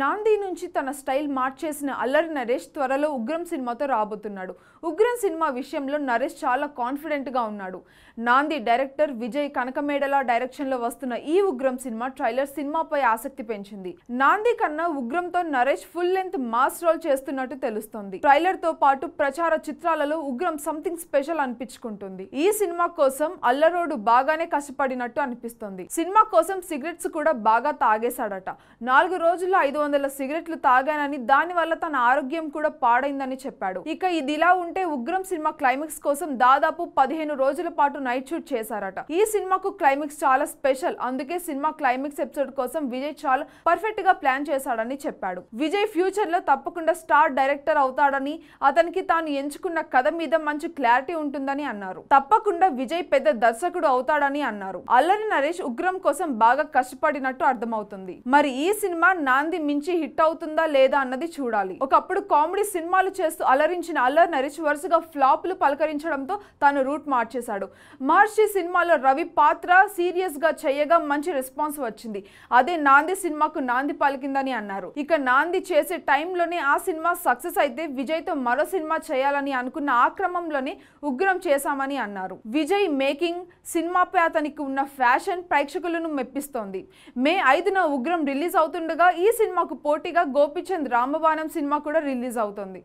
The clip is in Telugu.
నాంది నుంచి తన స్టైల్ మార్చేసిన అల్లరి నరేష్ త్వరలో ఉగ్రం సినిమాతో రాబోతున్నాడు ఉగ్రం సినిమా విషయంలో నరేష్ చాలా కాన్ఫిడెంట్గా ఉన్నాడు నాంది డైరెక్టర్ విజయ్ కనకమేడల డైరెక్షన్లో వస్తున్న ఈ ఉగ్రం సినిమా ట్రైలర్ సినిమాపై ఆసక్తి పెంచింది నాంది కన్నా ఉగ్రంతో Naresh full length mass role చేస్తున్నట్టు తెలుస్తోంది ట్రైలర్తో పాటు ప్రచార చిత్రాలలో ఉగ్రం సంథింగ్ స్పెషల్ అనిపించుకుంటుంది ఈ సినిమా కోసం అల్లరోడు బాగానే కష్టపడినట్టు అనిపిస్తుంది సినిమా కోసం సిగరెట్స్ కూడా బాగా తాగేశాడట నాలుగు రోజుల్లో ఐదు వందల సిగరెట్లు తాగానని దాని వల్ల తన ఆరోగ్యం కూడా పాడైందని చెప్పాడు ఇక ఇదిలా ఉంటే ఉగ్రం సినిమా క్లైమాక్స్ కోసం దాదాపు పదిహేను రోజుల పాటు నైట్ షూట్ చేశారట ఈ సినిమాకు క్లైమాక్స్ చాలా స్పెషల్ అందుకే సినిమా క్లైమాక్స్ ఎపిసోడ్ కోసం విజయ్ చాలా పర్ఫెక్ట్ గా ప్లాన్ చేశాడని చెప్పాడు విజయ్ ఫ్యూచర్ లో తప్పకుండా స్టార్ డైరెక్టర్ అవుతాడని అతనికి తాను ఎంచుకున్న కథ మీద మంచి క్లారిటీ ఉంటుందని అన్నారు తప్పకుండా విజయ్ పెద్ద దర్శకుడు అవుతాడని అన్నారు అల్లరి నరేష్ ఉగ్రం కోసం బాగా కష్టపడినట్టు అర్థమవుతుంది మరి ఈ సినిమా నాంది మించి హిట్ అవుతుందా లేదా అన్నది చూడాలి ఒకప్పుడు కామెడీ సినిమాలు చేస్తూ అలరించిన అల్లర్ నరిచ్ వరుసగా ఫ్లాప్లు పలకరించడంతో తాను రూట్ మార్చేశాడు మహర్షి సినిమాలో రవి పాత్ర సీరియస్గా చేయగా మంచి రెస్పాన్స్ వచ్చింది అదే నాంది సినిమాకు నాంది పలికిందని అన్నారు ఇక నాంది చేసే టైంలోనే ఆ సినిమా సక్సెస్ అయితే విజయ్తో మరో సినిమా చేయాలని అనుకున్న ఆ క్రమంలోనే ఉగ్రం చేశామని అన్నారు విజయ్ మేకింగ్ సినిమాపై అతనికి ఉన్న ఫ్యాషన్ ప్రేక్షకులను మెప్పిస్తోంది మే ఐదున ఉగ్రం రిలీజ్ అవుతుండగా ఈ సినిమా సినిమాకు పోటీగా గోపిచంద్ రామబాణం సినిమా కూడా రిలీజ్ అవుతుంది